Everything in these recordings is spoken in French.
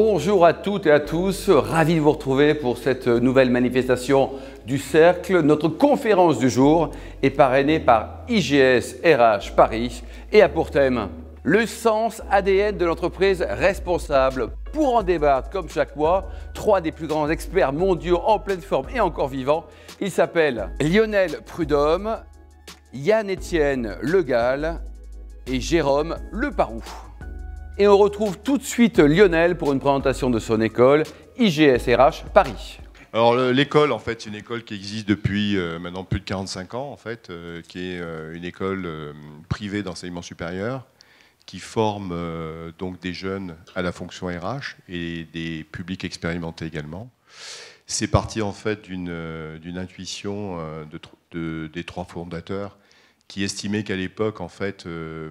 Bonjour à toutes et à tous, ravi de vous retrouver pour cette nouvelle manifestation du Cercle. Notre conférence du jour est parrainée par IGS RH Paris et a pour thème le sens ADN de l'entreprise responsable. Pour en débattre, comme chaque mois, trois des plus grands experts mondiaux en pleine forme et encore vivants. Ils s'appellent Lionel Prudhomme, Yann-Étienne Legal et Jérôme Leparoux. Et on retrouve tout de suite Lionel pour une présentation de son école, IGSRH Paris. Alors l'école, en fait, c'est une école qui existe depuis euh, maintenant plus de 45 ans, en fait, euh, qui est euh, une école privée d'enseignement supérieur, qui forme donc des jeunes à la fonction RH et des publics expérimentés également. C'est parti en fait d'une intuition des trois fondateurs qui estimait qu'à l'époque, en fait, euh,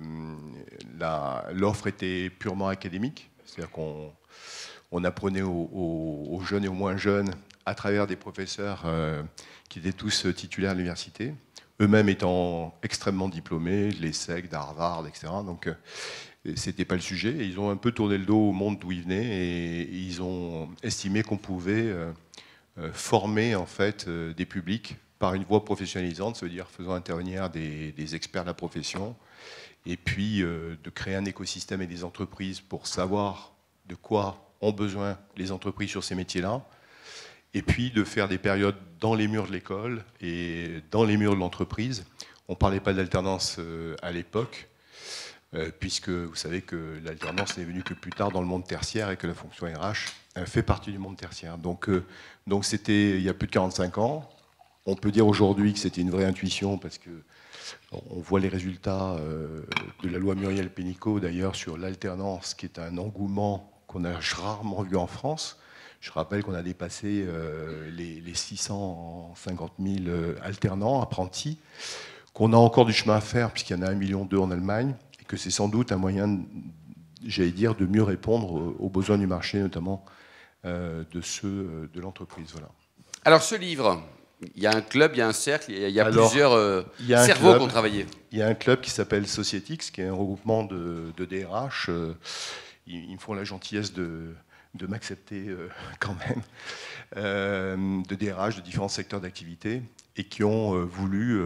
l'offre était purement académique, c'est-à-dire qu'on on apprenait aux, jeunes et aux moins jeunes à travers des professeurs euh, qui étaient tous titulaires à l'université, eux-mêmes étant extrêmement diplômés, de l'ESSEC, d'Harvard, etc. Donc, ce euh, c'était pas le sujet. ils ont un peu tourné le dos au monde d'où ils venaient et, ils ont estimé qu'on pouvait former en fait des publics par une voie professionnalisante, cest à dire faisant intervenir des, experts de la profession, et puis euh, de créer un écosystème et des entreprises pour savoir de quoi ont besoin les entreprises sur ces métiers-là, et puis de faire des périodes dans les murs de l'école et dans les murs de l'entreprise. On ne parlait pas d'alternance euh, à l'époque, euh, puisque vous savez que l'alternance n'est venue que plus tard dans le monde tertiaire et que la fonction RH fait partie du monde tertiaire. Donc, donc c'était il y a plus de 45 ans, on peut dire aujourd'hui que c'était une vraie intuition parce que on voit les résultats euh, de la loi Muriel Pénicaud d'ailleurs sur l'alternance, qui est un engouement qu'on a rarement vu en France. Je rappelle qu'on a dépassé euh, les 650 000 euh, alternants, apprentis, qu'on a encore du chemin à faire puisqu'il y en a 1,2 million en Allemagne, et que c'est sans doute un moyen, j'allais dire, de mieux répondre aux besoins du marché, notamment de ceux de l'entreprise. Voilà. Alors ce livre, il y a un club, il y a un cercle, il y a, plusieurs euh, cerveaux qui ont travaillé. Il y a un club qui s'appelle Societics, qui est un regroupement de, DRH. Euh, ils, me font la gentillesse de, m'accepter euh, quand même, de DRH de différents secteurs d'activité, et qui ont voulu,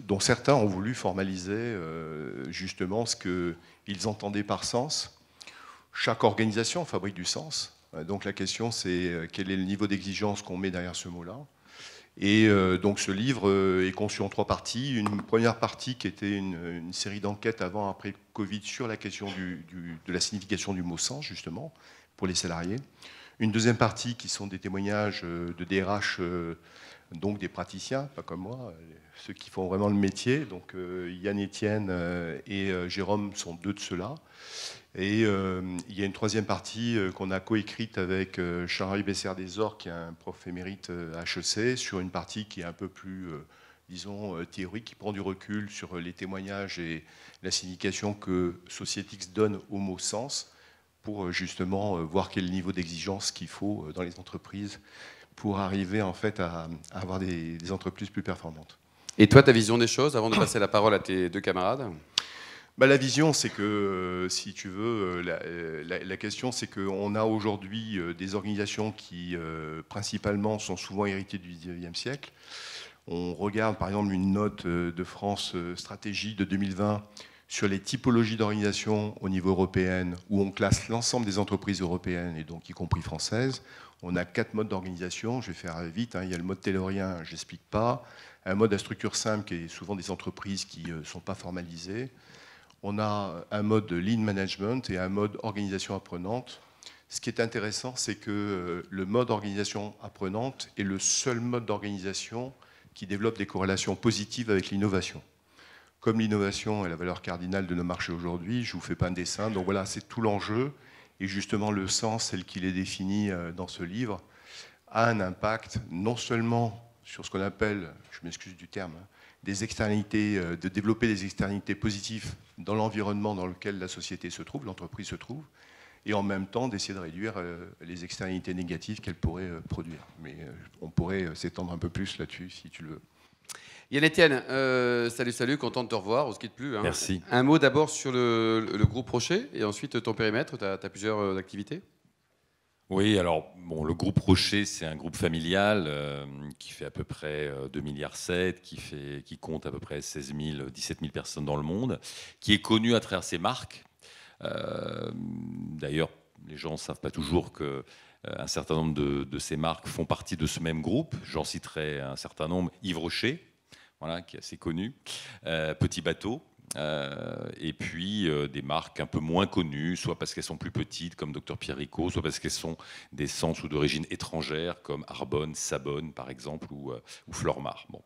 dont certains ont voulu formaliser justement ce qu'ils entendaient par sens. Chaque organisation fabrique du sens. Donc la question, c'est quel est le niveau d'exigence qu'on met derrière ce mot-là et euh, donc ce livre euh, est conçu en trois parties. Une première partie qui était une, série d'enquêtes avant, après Covid sur la question de la signification du mot sens, justement, pour les salariés. Une deuxième partie qui sont des témoignages euh, de DRH, donc des praticiens, pas comme moi, ceux qui font vraiment le métier. Donc Yann Etienne et Jérôme sont deux de ceux-là. Et euh, il y a une troisième partie euh, qu'on a coécrite avec euh, Charles Besser Desor, qui est un prof émérite à euh, HEC, sur une partie qui est un peu plus, disons, théorique, qui prend du recul sur les témoignages et la signification que Societix donne au mot sens, pour justement voir quel niveau d'exigence qu'il faut dans les entreprises pour arriver en fait à, avoir des entreprises plus performantes. Et toi, ta vision des choses, avant de passer la parole à tes deux camarades bah, la vision, c'est que, euh, si tu veux, euh, euh, la, question, c'est qu'on a aujourd'hui des organisations qui, principalement, sont souvent héritées du XIXe siècle. On regarde, par exemple, une note de France Stratégie de 2020 sur les typologies d'organisation au niveau européen, où on classe l'ensemble des entreprises européennes, et donc y compris françaises. On a quatre modes d'organisation, je vais faire vite, hein. il y a le mode taylorien, j'explique pas, un mode à structure simple qui est souvent des entreprises qui ne sont pas formalisées, on a un mode lean management et un mode organisation apprenante. Ce qui est intéressant, c'est que euh, le mode organisation apprenante est le seul mode d'organisation qui développe des corrélations positives avec l'innovation. Comme l'innovation est la valeur cardinale de nos marchés aujourd'hui, je ne vous fais pas un dessin, donc voilà, c'est tout l'enjeu. Et justement, le sens, tel qu'il est défini euh, dans ce livre, a un impact non seulement sur ce qu'on appelle, je m'excuse du terme, hein, externalités, euh, de développer des externalités positives dans l'environnement dans lequel la société se trouve, l'entreprise se trouve, et en même temps d'essayer de réduire euh, les externalités négatives qu'elle pourrait euh, produire. Mais on pourrait s'étendre un peu plus là-dessus si tu le veux. Yann Etienne, salut, salut, content de te revoir, on se quitte plus. Hein. Merci. Un mot d'abord sur le, groupe Rocher et ensuite ton périmètre, tu as plusieurs activités oui, alors bon, le groupe Rocher, c'est un groupe familial euh, qui fait à peu près 2,7 euh, milliards, qui, fait, qui compte à peu près 16 000, 17 000 personnes dans le monde, qui est connu à travers ses marques. Euh, d'ailleurs, les gens ne savent pas toujours qu'un certain nombre de, de, ces marques font partie de ce même groupe. J'en citerai un certain nombre. Yves Rocher, voilà, qui est assez connu. Petit Bateau, euh, et puis euh, des marques un peu moins connues, soit parce qu'elles sont plus petites comme Dr Pierrico, soit parce qu'elles sont d'essence ou d'origine étrangère comme Arbonne, Sabonne par exemple, ou, euh, ou Flormar, bon,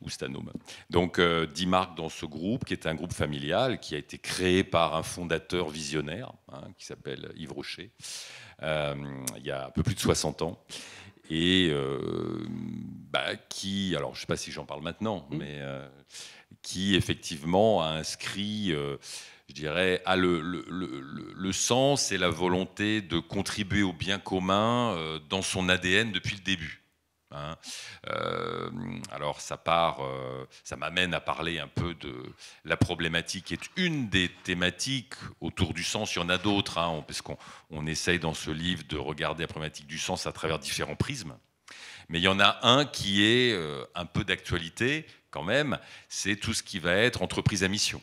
ou Stanome. Donc 10 marques dans ce groupe, qui est un groupe familial, qui a été créé par un fondateur visionnaire, hein, qui s'appelle Yves Rocher, il y a un peu plus de 60 ans et bah, qui, alors je ne sais pas si j'en parle maintenant, mmh. mais qui effectivement a inscrit, euh, je dirais, a le, sens et la volonté de contribuer au bien commun euh, dans son ADN depuis le début. Hein. Euh, alors ça part, ça m'amène à parler un peu de la problématique qui est une des thématiques autour du sens. Il y en a d'autres, hein, parce qu'on on essaye dans ce livre de regarder la problématique du sens à travers différents prismes. Mais il y en a un qui est euh, un peu d'actualité quand même, c'est tout ce qui va être entreprise à mission.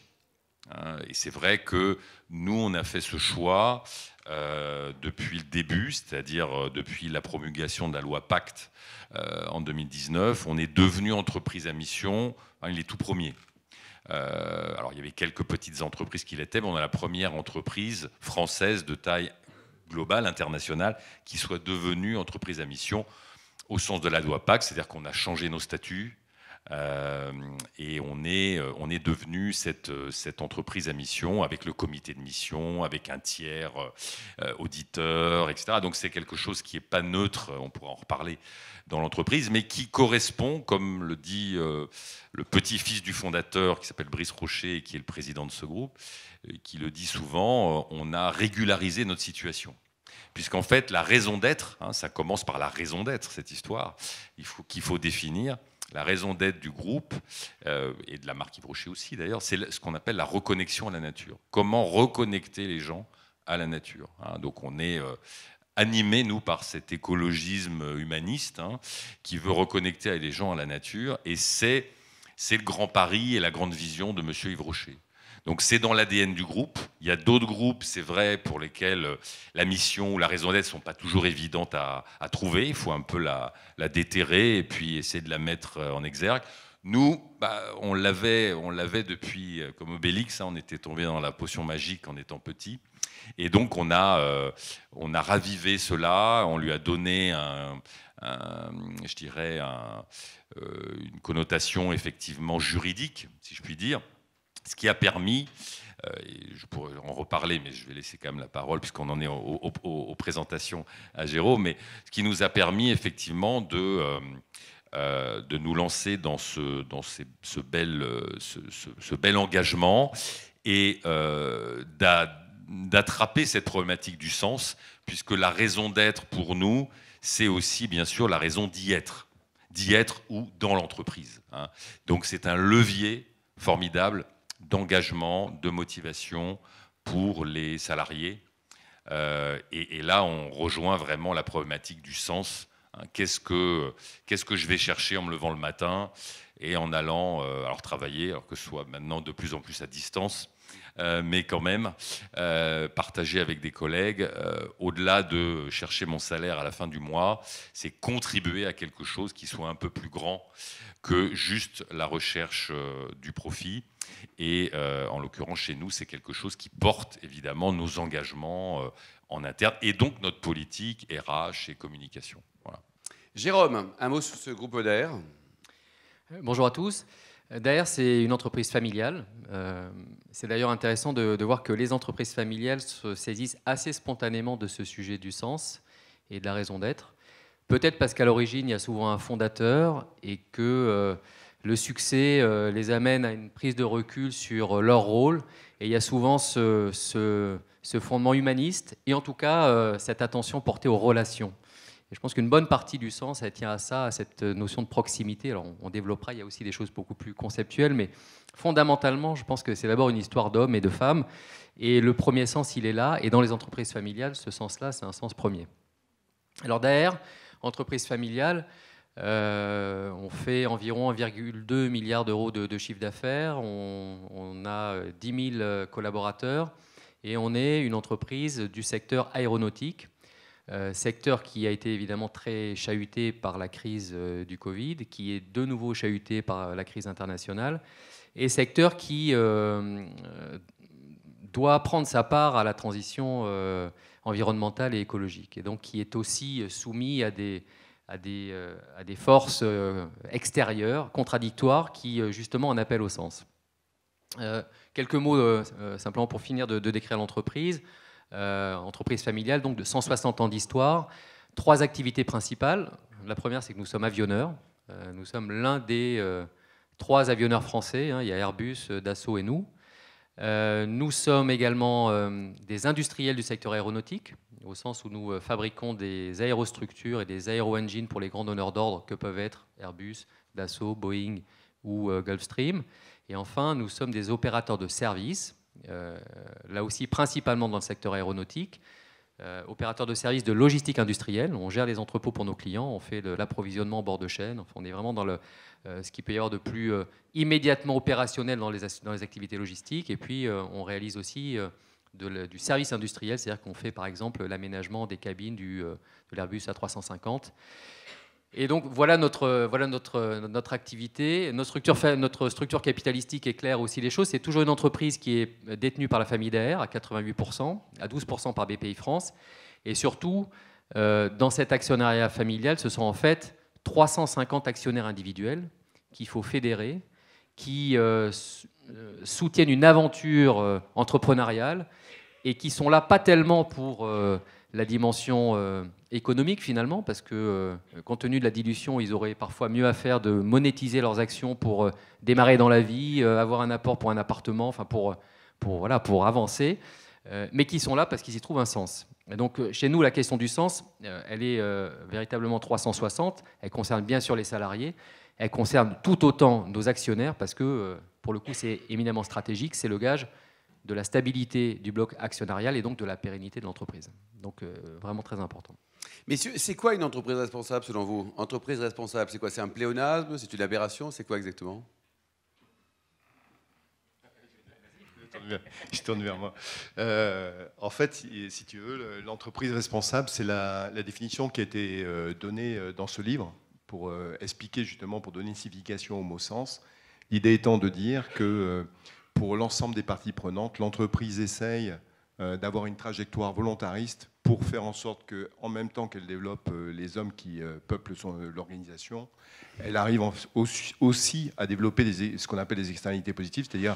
Hein, et c'est vrai que nous, on a fait ce choix euh, depuis le début, c'est-à-dire euh, depuis la promulgation de la loi Pacte en 2019. On est devenu entreprise à mission, il est tout premier. alors il y avait quelques petites entreprises qui l'étaient, mais on a la première entreprise française de taille globale, internationale, qui soit devenue entreprise à mission au sens de la loi PAC, c'est-à-dire qu'on a changé nos statuts euh, et on est, euh, on est devenu euh, cette, entreprise à mission avec le comité de mission, avec un tiers auditeur, etc. Donc c'est quelque chose qui n'est pas neutre, on pourra en reparler dans l'entreprise, mais qui correspond, comme le dit le petit-fils du fondateur qui s'appelle Brice Rocher et qui est le président de ce groupe, qui le dit souvent, on a régularisé notre situation puisqu'en fait, la raison d'être, hein, ça commence par la raison d'être, cette histoire, il faut, qu'il faut définir. La raison d'être du groupe, euh, et de la marque Yves Rocher aussi d'ailleurs, c'est ce qu'on appelle la reconnexion à la nature. Comment reconnecter les gens à la nature hein. Donc on est euh, animé, nous, par cet écologisme humaniste hein, qui veut reconnecter les gens à la nature, et c'est, c'est le grand pari et la grande vision de M. Yves Rocher. Donc c'est dans l'ADN du groupe. Il y a d'autres groupes, c'est vrai, pour lesquels euh, la mission ou la raison d'être ne sont pas toujours évidentes à, trouver. Il faut un peu la, déterrer et puis essayer de la mettre euh, en exergue. Nous, bah, on l'avait, on l'avait depuis euh, comme Obélix. Hein, on était tombé dans la potion magique en étant petit. Et donc on a, on a ravivé cela. On lui a donné je dirais, une connotation effectivement juridique, si je puis dire ce qui a permis euh, je pourrais en reparler, mais je vais laisser quand même la parole puisqu'on en est aux, présentations à Géraud, mais ce qui nous a permis effectivement de, euh, euh, de nous lancer dans ce, dans ce, bel, ce, bel engagement et d'attraper cette problématique du sens, puisque la raison d'être pour nous, c'est aussi bien sûr la raison d'y être, d'y être ou dans l'entreprise. Hein. Donc c'est un levier formidable d'engagement, de motivation pour les salariés. Euh, et, là, on rejoint vraiment la problématique du sens. Hein. qu'est-ce, que, je vais chercher en me levant le matin et en allant euh, alors travailler, alors que ce soit maintenant de plus en plus à distance euh, mais quand même, euh, partager avec des collègues, euh, au-delà de chercher mon salaire à la fin du mois, c'est contribuer à quelque chose qui soit un peu plus grand que juste la recherche du profit. Et en l'occurrence, chez nous, c'est quelque chose qui porte évidemment nos engagements en interne et donc notre politique RH et communication. Jérôme, un mot sur ce groupe e d'air Bonjour à tous. D'ailleurs, c'est une entreprise familiale. Euh, c'est d'ailleurs intéressant de, voir que les entreprises familiales se saisissent assez spontanément de ce sujet du sens et de la raison d'être. Peut-être parce qu'à l'origine, il y a souvent un fondateur et que euh, le succès euh, les amène à une prise de recul sur leur rôle. Et il y a souvent ce fondement humaniste et en tout cas cette attention portée aux relations je pense qu'une bonne partie du sens, elle tient à ça, à cette notion de proximité. Alors on, développera, il y a aussi des choses beaucoup plus conceptuelles, mais fondamentalement, je pense que c'est d'abord une histoire d'hommes et de femmes. Et le premier sens, il est là. Et dans les entreprises familiales, ce sens-là, c'est un sens premier. Alors derrière, entreprise familiale, euh, on fait environ 1,2 milliard d'euros de, chiffre d'affaires, on, a 10 000 collaborateurs et on est une entreprise du secteur aéronautique euh, secteur qui a été évidemment très chahuté par la crise euh, du Covid, qui est de nouveau chahuté par euh, la crise internationale, et secteur qui doit prendre sa part à la transition environnementale et écologique, et donc qui est aussi soumis à des, à des, à des forces extérieures, contradictoires, qui justement en appellent au sens. quelques mots simplement pour finir de décrire l'entreprise. Euh, entreprise familiale donc de 160 ans d'histoire. Trois activités principales. La première, c'est que nous sommes avionneurs. Euh, nous sommes l'un des euh, trois avionneurs français. Hein. il y a Airbus, Dassault et nous. nous sommes également des industriels du secteur aéronautique, au sens où nous fabriquons des aérostructures et des aéro-engines pour les grands donneurs d'ordre que peuvent être Airbus, Dassault, Boeing ou Gulfstream. Et enfin, nous sommes des opérateurs de services euh, là aussi principalement dans le secteur aéronautique, euh, opérateur de services de logistique industrielle. On gère les entrepôts pour nos clients, on fait l'approvisionnement en bord de chaîne. on est vraiment dans le, euh, ce qui peut y avoir de plus immédiatement opérationnel dans les, dans les, activités logistiques. Et puis, on réalise aussi du service industriel, c'est-à-dire qu'on fait par exemple l'aménagement des cabines du, de l'Airbus A350. Et donc voilà notre, voilà notre, notre activité. Notre structure, notre structure capitalistique éclaire aussi les choses. C'est toujours une entreprise qui est détenue par la famille DR à 88%, à 12% par BPI France. Et surtout, euh, dans cet actionnariat familial, ce sont en fait 350 actionnaires individuels qu'il faut fédérer, qui euh, euh, soutiennent une aventure entrepreneuriale et qui sont là pas tellement pour la dimension euh, économique finalement, parce que euh, compte tenu de la dilution, ils auraient parfois mieux à faire de monétiser leurs actions pour euh, démarrer dans la vie, avoir un apport pour un appartement, enfin pour, pour, voilà, pour avancer, mais qui sont là parce qu'ils y trouvent un sens. Et donc chez nous, la question du sens, elle est véritablement 360, elle concerne bien sûr les salariés, elle concerne tout autant nos actionnaires, parce que pour le coup c'est éminemment stratégique, c'est le gage de la stabilité du bloc actionnarial et donc de la pérennité de l'entreprise. Donc euh, vraiment très important. Mais c'est quoi une entreprise responsable selon vous Entreprise responsable, c'est quoi C'est un pléonasme C'est une aberration C'est quoi exactement Je tourne vers moi. Euh, en fait, si tu veux, l'entreprise responsable, c'est la, la, définition qui a été euh, donnée dans ce livre pour expliquer justement, pour donner une signification au mot sens. L'idée étant de dire que pour l'ensemble des parties prenantes. L'entreprise essaye euh, d'avoir une trajectoire volontariste pour faire en sorte que, en même temps qu'elle développe euh, les hommes qui euh, peuplent l'organisation, elle arrive aussi à développer e, ce qu'on appelle des externalités positives, c'est-à-dire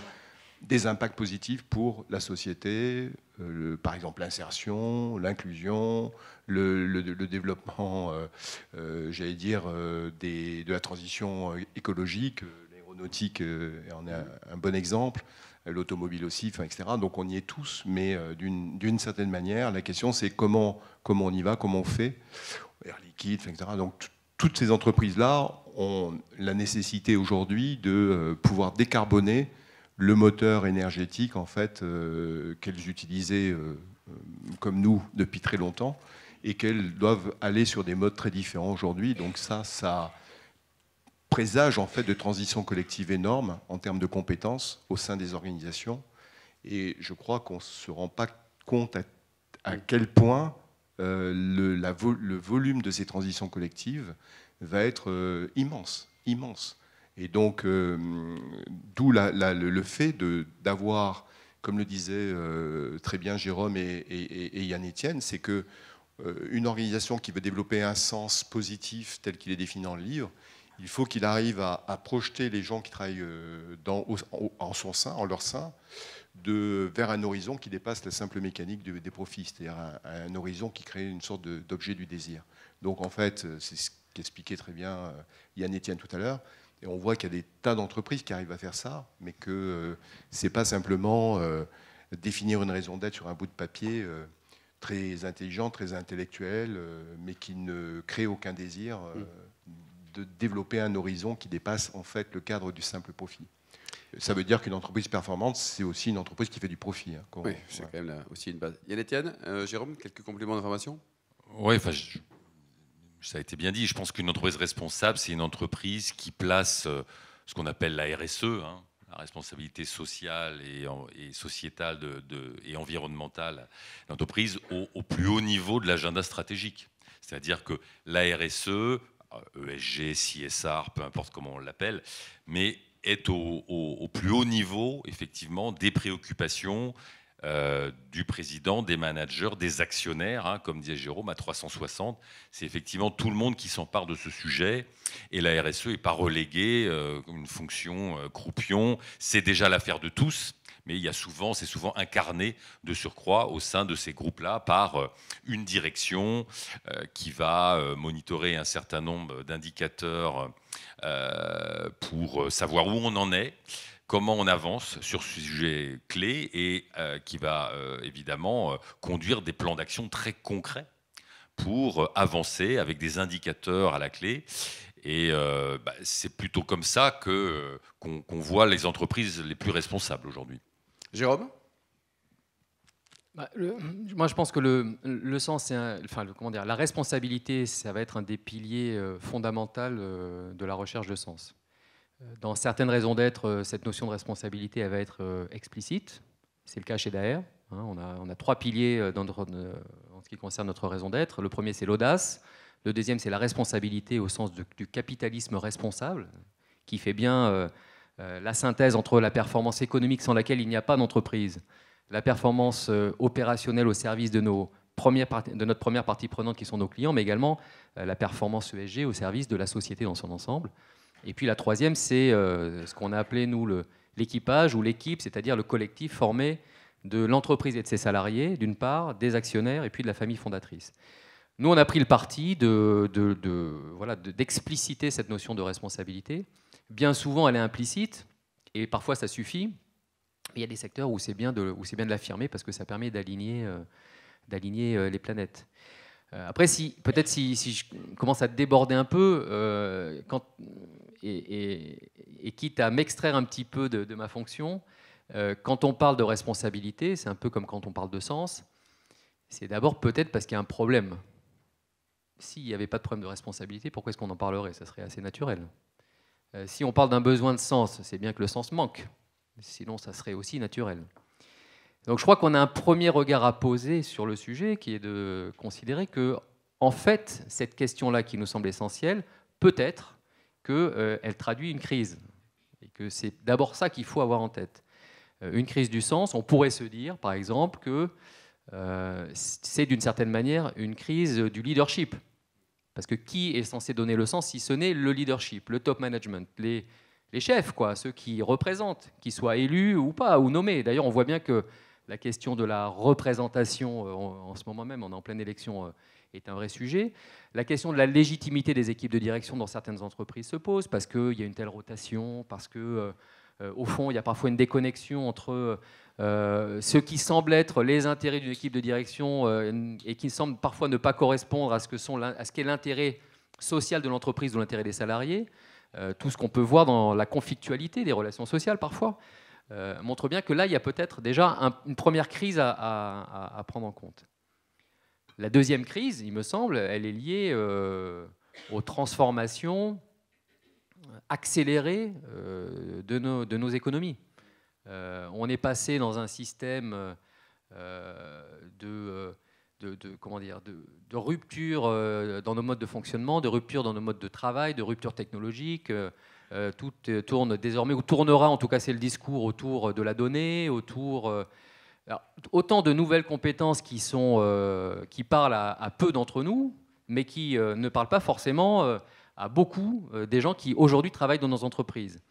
des impacts positifs pour la société, par exemple l'insertion, l'inclusion, le, développement, j'allais dire, de la transition écologique, nautique en euh, est un bon exemple, euh, l'automobile aussi, enfin, etc. Donc on y est tous, mais euh, d'une certaine manière, la question c'est comment, comment on y va, comment on fait, air liquide, etc. Donc toutes ces entreprises-là ont la nécessité aujourd'hui de pouvoir décarboner le moteur énergétique en fait qu'elles utilisaient comme nous depuis très longtemps et qu'elles doivent aller sur des modes très différents aujourd'hui. Donc ça, ça, présage en fait de transition collective énorme en termes de compétences au sein des organisations. Et je crois qu'on ne se rend pas compte à, quel point euh, le, la, le, volume de ces transitions collectives va être euh, immense, immense. Et donc, euh, d'où le, fait d'avoir, comme le disait très bien Jérôme et, et, et Yann Etienne, c'est que une organisation qui veut développer un sens positif tel qu'il est défini dans le livre, il faut qu'il arrive à, projeter les gens qui travaillent euh, en son sein, en leur sein, vers un horizon qui dépasse la simple mécanique des profits, c'est-à-dire un, horizon qui crée une sorte d'objet du désir. Donc en fait, euh, c'est ce qu'expliquait très bien euh, Yann Etienne tout à l'heure, et on voit qu'il y a des tas d'entreprises qui arrivent à faire ça, mais que c'est ce n'est pas simplement définir une raison d'être sur un bout de papier très intelligent, très intellectuel, mais qui ne crée aucun désir. Mmh de développer un horizon qui dépasse en fait le cadre du simple profit. Ça veut dire qu'une entreprise performante, c'est aussi une entreprise qui fait du profit. Hein, oui, c'est quand même aussi une base. Yann Etienne, euh, Jérôme, quelques compléments d'information Oui, enfin, ça a été bien dit. Je pense qu'une entreprise responsable, c'est une entreprise qui place euh, ce qu'on appelle la RSE, hein, la responsabilité sociale et, sociétale de, et environnementale l'entreprise au, au plus haut niveau de l'agenda stratégique. C'est-à-dire que la RSE ESG, CSR, peu importe comment on l'appelle, mais est au, plus haut niveau, effectivement, des préoccupations euh, du président, des managers, des actionnaires, hein, comme disait Jérôme, à 360. C'est effectivement tout le monde qui s'empare de ce sujet. Et la RSE n'est pas reléguée euh, comme une fonction euh, croupion. C'est déjà l'affaire de tous mais il souvent, c'est souvent incarné de surcroît au sein de ces groupes-là par euh, une direction euh, qui va euh, monitorer un certain nombre d'indicateurs pour savoir où on en est comment on avance sur ce sujet clé et qui va évidemment conduire des plans d'action très concrets pour avancer avec des indicateurs à la clé. Et bah, c'est plutôt comme ça que, qu'on voit les entreprises les plus responsables aujourd'hui. Jérôme bah, moi, je pense que le, sens, enfin, comment dire, la responsabilité, ça va être un des piliers euh, fondamentaux euh, de la recherche de sens. Euh, dans certaines raisons d'être, cette notion de responsabilité, elle va être explicite. C'est le cas chez Daher. Hein. on, a, trois piliers en ce qui concerne notre raison d'être. Le premier, c'est l'audace. Le deuxième, c'est la responsabilité au sens du capitalisme responsable, qui fait bien euh, la synthèse entre la performance économique sans laquelle il n'y a pas d'entreprise, la performance euh, opérationnelle au service de, nos de notre première partie prenante qui sont nos clients, mais également euh, la performance ESG au service de la société dans son ensemble. Et puis la troisième, c'est ce qu'on a appelé, nous, l'équipage ou l'équipe, c'est-à-dire le collectif formé de l'entreprise et de ses salariés, d'une part, des actionnaires et puis de la famille fondatrice. Nous, on a pris le parti d'expliciter de, de, cette notion de responsabilité Bien souvent, elle est implicite, et parfois ça suffit. Il y a des secteurs où c'est bien de, de l'affirmer parce que ça permet d'aligner euh, euh, les planètes. Euh, après, si, peut-être si, je commence à déborder un peu, quand, et, quitte à m'extraire un petit peu de, de ma fonction, quand on parle de responsabilité, c'est un peu comme quand on parle de sens, c'est d'abord peut-être parce qu'il y a un problème. S'il n'y avait pas de problème de responsabilité, pourquoi est-ce qu'on en parlerait Ça serait assez naturel. Euh, si on parle d'un besoin de sens, c'est bien que le sens manque. Sinon, ça serait aussi naturel. Donc je crois qu'on a un premier regard à poser sur le sujet qui est de considérer que, en fait, cette question-là qui nous semble essentielle, peut-être qu'elle euh, traduit une crise. Et que c'est d'abord ça qu'il faut avoir en tête. Euh, une crise du sens, on pourrait se dire, par exemple, que c'est d'une certaine manière une crise du leadership. Parce que qui est censé donner le sens si ce n'est le leadership, le top management, les, les chefs, quoi, ceux qui représentent, qu'ils soient élus ou pas, ou nommés. D'ailleurs, on voit bien que la question de la représentation, euh, en, ce moment même, on est en pleine élection, euh, est un vrai sujet. La question de la légitimité des équipes de direction dans certaines entreprises se pose, parce qu'il y a une telle rotation, parce que euh, au fond, il y a parfois une déconnexion entre euh, ce qui semble être les intérêts d'une équipe de direction euh, et qui semble parfois ne pas correspondre à ce, qu'est l'intérêt social de l'entreprise ou l'intérêt des salariés, euh, tout ce qu'on peut voir dans la conflictualité des relations sociales parfois, montre bien que là, il y a peut-être déjà une première crise à, prendre en compte. La deuxième crise, il me semble, elle est liée aux transformations accélérées de nos économies. Euh, on est passé dans un système euh, euh, de, rupture dans nos modes de fonctionnement, de rupture dans nos modes de travail, de rupture technologique. tout tourne désormais, ou tournera, en tout cas c'est le discours, autour de la donnée, autour... autant de nouvelles compétences qui, sont, qui parlent à peu d'entre nous, mais qui ne parlent pas forcément à beaucoup des gens qui aujourd'hui travaillent dans nos entreprises.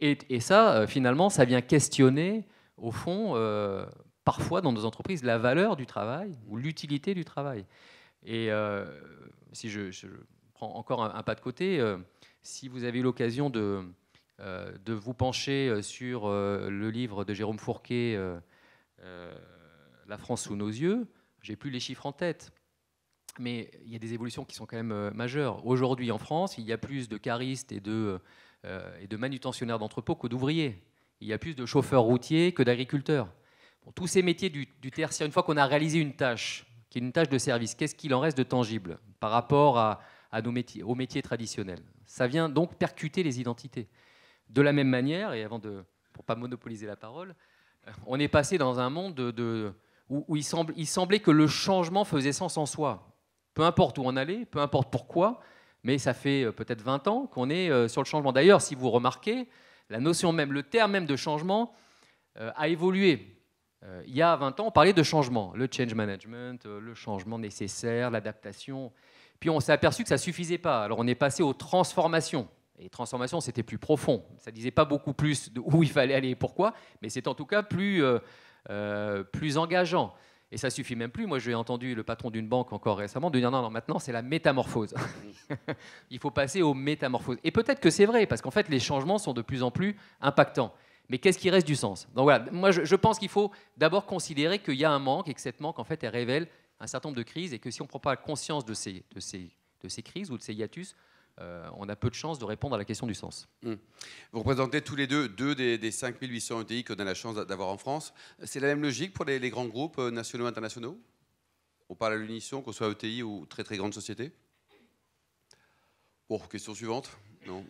Et, ça, euh, finalement, ça vient questionner, au fond, euh, parfois dans nos entreprises, la valeur du travail ou l'utilité du travail. Et euh, si je, prends encore un, pas de côté, si vous avez eu l'occasion de, de, vous pencher sur le livre de Jérôme Fourquet, La France sous nos yeux, j'ai plus les chiffres en tête, mais il y a des évolutions qui sont quand même majeures. Aujourd'hui, en France, il y a plus de charistes et de euh, et de manutentionnaires d'entrepôts que d'ouvriers. Il y a plus de chauffeurs routiers que d'agriculteurs. tous ces métiers du, du tertiaire, une fois qu'on a réalisé une tâche, qui est une tâche de service, qu'est-ce qu'il en reste de tangible par rapport à, nos métiers, aux métiers traditionnels Ça vient donc percuter les identités. De la même manière, et avant de, pour pas monopoliser la parole, euh, on est passé dans un monde où, il, il semblait que le changement faisait sens en soi. Peu importe où on allait, peu importe pourquoi, mais ça fait euh, peut-être 20 ans qu'on est euh, sur le changement. D'ailleurs, si vous remarquez, la notion même, le terme même de changement euh, a évolué. Il y a 20 ans, on parlait de changement, le change management, le changement nécessaire, l'adaptation. Puis on s'est aperçu que ça ne suffisait pas. Alors on est passé aux transformations. Et transformations, c'était plus profond. Ça ne disait pas beaucoup plus de où il fallait aller et pourquoi, mais c'est en tout cas plus, plus engageant. Et ça suffit même plus. Moi, j'ai entendu le patron d'une banque encore récemment dire non, non, maintenant c'est la métamorphose. Il faut passer aux métamorphoses. Et peut-être que c'est vrai, parce qu'en fait, les changements sont de plus en plus impactants. Mais qu'est-ce qui reste du sens Donc voilà, moi, je, pense qu'il faut d'abord considérer qu'il y a un manque et que cette manque, en fait, elle révèle un certain nombre de crises et que si on ne prend pas conscience de de ces crises ou de ces hiatus, euh, on a peu de chance de répondre à la question du sens. Hmm. Vous représentez tous les deux deux des, des 5800 ETI qu'on a la chance d'avoir en France. C'est la même logique pour les, grands groupes euh, nationaux et internationaux On parle à l'unisson, qu'on soit ETI ou très très grande société Bon, question suivante. Non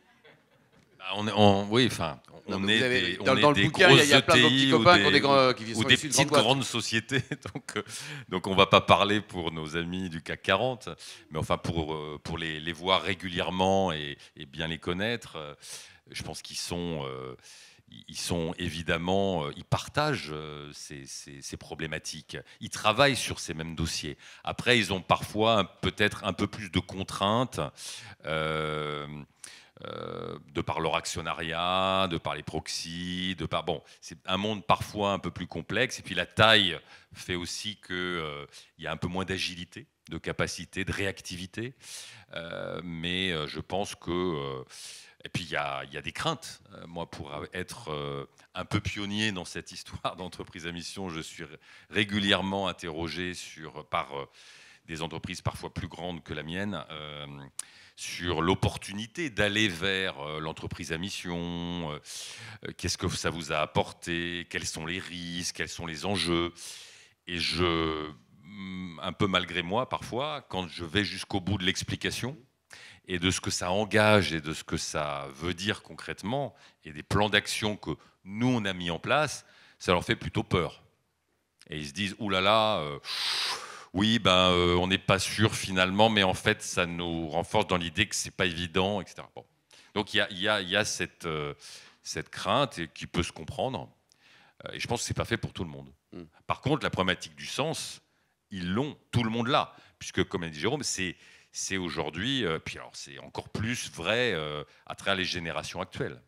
on, oui, enfin, on est dans, le bouquin, il y, a qui des, ou des petites grandes, sociétés. Donc, euh, donc on ne va pas parler pour nos amis du CAC 40, mais enfin pour, euh, pour les, voir régulièrement et, bien les connaître, euh, je pense qu'ils sont, ils sont évidemment, ils partagent ces, ces, problématiques. Ils travaillent sur ces mêmes dossiers. Après, ils ont parfois peut-être un peu plus de contraintes. Euh, de par leur actionnariat, de par les proxys, de par bon, c'est un monde parfois un peu plus complexe. Et puis la taille fait aussi que euh, il y a un peu moins d'agilité, de capacité, de réactivité. Euh, mais je pense que et puis il y, a, des craintes. moi, pour être un peu pionnier dans cette histoire d'entreprise à mission, je suis régulièrement interrogé sur par des entreprises parfois plus grandes que la mienne sur l'opportunité d'aller vers euh, l'entreprise à mission, euh, euh, qu'est-ce que ça vous a apporté, quels sont les risques, quels sont les enjeux. Et je, mm, un peu malgré moi parfois, quand je vais jusqu'au bout de l'explication, et de ce que ça engage et de ce que ça veut dire concrètement, et des plans d'action que nous, on a mis en place, ça leur fait plutôt peur. Et ils se disent, oulala, là là, oui, ben, euh, on n'est pas sûr finalement, mais en fait, ça nous renforce dans l'idée que ce n'est pas évident, etc. Donc il y a, cette, euh, cette, crainte qui peut se comprendre, euh, et je pense que c'est pas fait pour tout le monde. Hmm. Par contre, la problématique du sens, ils l'ont, tout le monde l'a, puisque comme a dit Jérôme, c'est c'est aujourd'hui, puis alors c'est encore plus vrai à travers les générations actuelles.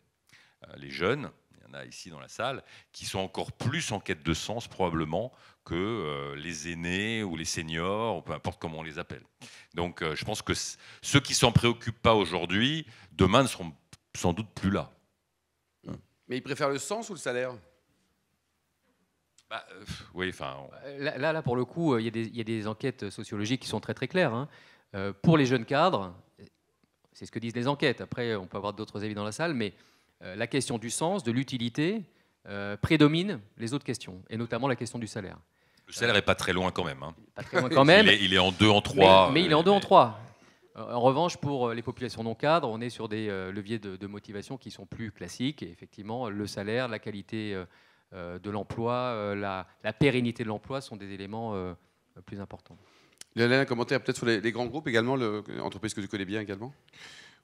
les jeunes, a ici dans la salle, qui sont encore plus en quête de sens probablement que euh, les aînés ou les seniors, ou peu importe comment on les appelle. Donc euh, je pense que ceux qui s'en préoccupent pas aujourd'hui, demain ne seront sans doute plus là. Hum. Mais ils préfèrent le sens ou le salaire bah, euh, oui, enfin. Là, là, pour le coup, il y, a des enquêtes sociologiques qui sont très très claires. Hein. pour les jeunes cadres, c'est ce que disent les enquêtes. Après, on peut avoir d'autres avis dans la salle, mais euh, la question du sens, de l'utilité, euh, prédomine les autres questions, et notamment la question du salaire. Le salaire n'est pas très loin quand même. Hein. Pas très loin quand même. il, est, il, est, en deux, en trois. Mais, il est en deux, en euh, trois. En revanche, pour les populations non cadres, on est sur des leviers de, motivation qui sont plus classiques. Et effectivement, le salaire, la qualité de l'emploi, la, pérennité de l'emploi sont des éléments plus importants. Il y a un commentaire peut-être sur les, grands groupes également, l'entreprise que tu connais bien également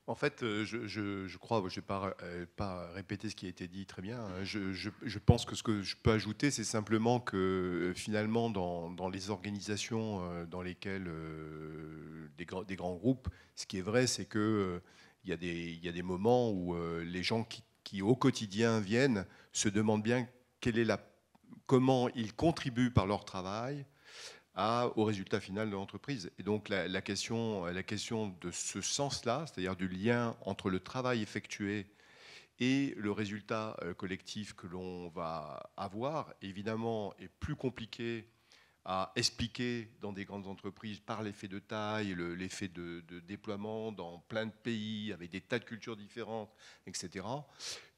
en fait, euh, je, crois, je ne vais euh, pas, répéter ce qui a été dit très bien. Hein. Je, pense que ce que je peux ajouter, c'est simplement que euh, finalement, dans, les organisations dans lesquelles des, grands groupes, ce qui est vrai, c'est qu'il il y, a des moments où les gens qui, au quotidien, viennent se demandent bien comment ils contribuent par leur travail au résultat final de l'entreprise. Et donc la, question, la question de ce sens-là, c'est-à-dire du lien entre le travail effectué et le résultat euh, collectif que l'on va avoir, évidemment, est plus compliqué à expliquer dans des grandes entreprises par l'effet de taille, l'effet de, de, déploiement dans plein de pays, avec des tas de cultures différentes, etc.,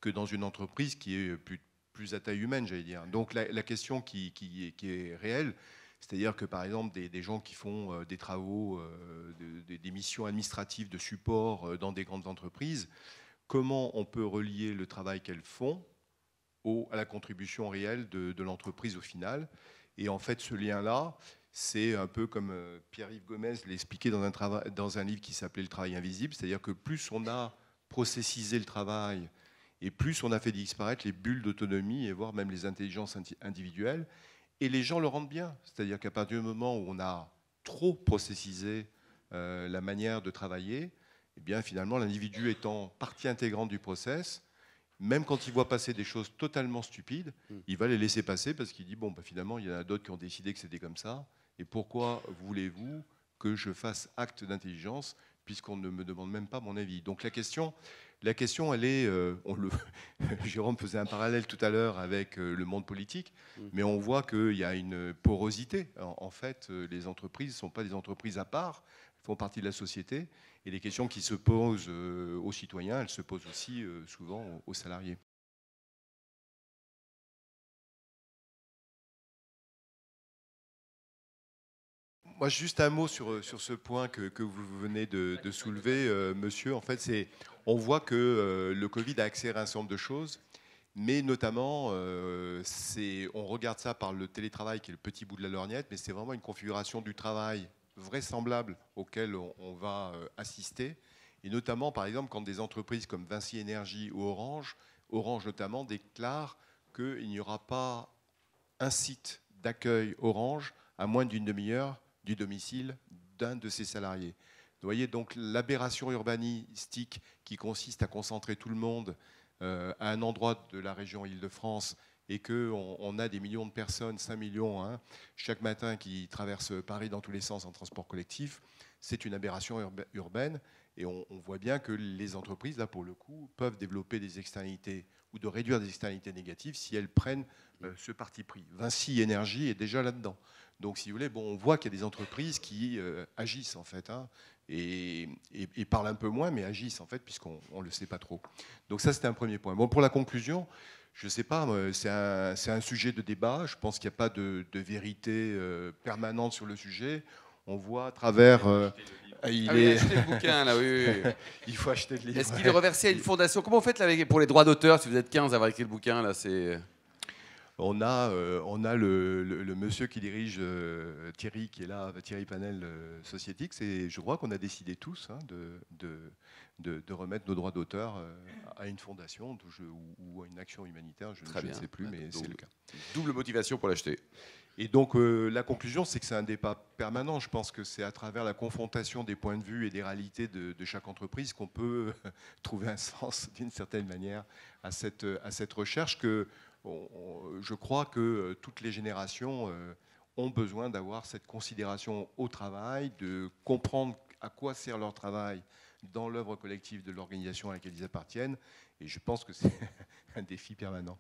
que dans une entreprise qui est plus, à taille humaine, j'allais dire. Donc la, question qui, qui, qui est réelle, c'est-à-dire que par exemple des, gens qui font euh, des travaux, euh, des missions administratives de support euh, dans des grandes entreprises, comment on peut relier le travail qu'elles font à la contribution réelle de, l'entreprise au final Et en fait ce lien-là, c'est un peu comme Pierre-Yves Gomez l'expliquait dans, dans un, livre qui s'appelait Le travail invisible, c'est-à-dire que plus on a processisé le travail et plus on a fait disparaître les bulles d'autonomie et voire même les intelligences individuelles, et les gens le rendent bien. C'est-à-dire qu'à partir du moment où on a trop processisé euh, la manière de travailler, eh bien finalement l'individu étant partie intégrante du process, même quand il voit passer des choses totalement stupides, hmm. il va les laisser passer parce qu'il dit bon bah, finalement il y en a d'autres qui ont décidé que c'était comme ça. Et pourquoi voulez-vous que je fasse acte d'intelligence puisqu'on ne me demande même pas mon avis Donc la question, la question, elle est, euh, Jérôme faisait un parallèle tout à l'heure avec euh, le monde politique, mm. mais on voit qu'il y a une porosité. En, en fait, euh, les entreprises ne sont pas des entreprises à part, elles font partie de la société, et les questions qui se posent aux citoyens, elles se posent aussi souvent aux salariés. juste un mot sur, sur ce point que, vous venez de, soulever, euh, monsieur. En fait, c'est, on voit que euh, le Covid a accéléré un certain nombre de choses, mais notamment, euh, c'est, on regarde ça par le télétravail qui est le petit bout de la lorgnette, mais c'est vraiment une configuration du travail vraisemblable auquel on, va assister. Et notamment, par exemple, quand des entreprises comme Vinci Énergie ou Orange, Orange notamment, déclarent qu'il n'y aura pas un site d'accueil Orange à moins d'une demi-heure du domicile d'un de ses salariés. Vous voyez donc l'aberration urbanistique qui consiste à concentrer tout le monde euh, à un endroit de la région Île-de-France et qu'on on a des millions de personnes, 5 millions, hein, chaque matin qui traversent Paris dans tous les sens en transport collectif, c'est une aberration urbaine. Et on, voit bien que les entreprises, là pour le coup, peuvent développer des externalités ou de réduire des externalités négatives si elles prennent euh, ce parti pris. Vinci Énergie est déjà là-dedans. Donc, si vous voulez, bon, on voit qu'il y a des entreprises qui euh, agissent, en fait, hein, et, et, parlent un peu moins, mais agissent, en fait, puisqu'on ne le sait pas trop. Donc, ça, c'était un premier point. Bon, pour la conclusion, je ne sais pas, c'est un, sujet de débat. Je pense qu'il n'y a pas de, vérité euh, permanente sur le sujet on voit à travers. Euh, il, ah acheter le bouquin, là, oui, il faut acheter le livre. Est-ce qu'il est reversé à une fondation Comment vous faites pour les droits d'auteur si vous êtes 15 à avoir écrit le bouquin là, c'est... Euh? On a, euh, on a le, monsieur qui dirige Thierry, qui est là, Thierry Panel euh, Sociétique. C'est, je crois qu'on a décidé tous hein, de, de, de, remettre nos droits d'auteur à une fondation ou, à une action humanitaire, je, ne sais plus, mais c'est le cas. Double motivation pour l'acheter. Et donc euh, la conclusion, c'est que c'est un débat permanent. Je pense que c'est à travers la confrontation des points de vue et des réalités de, chaque entreprise qu'on peut euh, trouver un sens, d'une certaine manière, à cette, euh, à cette recherche que je crois que toutes les générations ont besoin d'avoir cette considération au travail, de comprendre à quoi sert leur travail dans l'œuvre collective de l'organisation à laquelle ils appartiennent. Et je pense que c'est un défi permanent.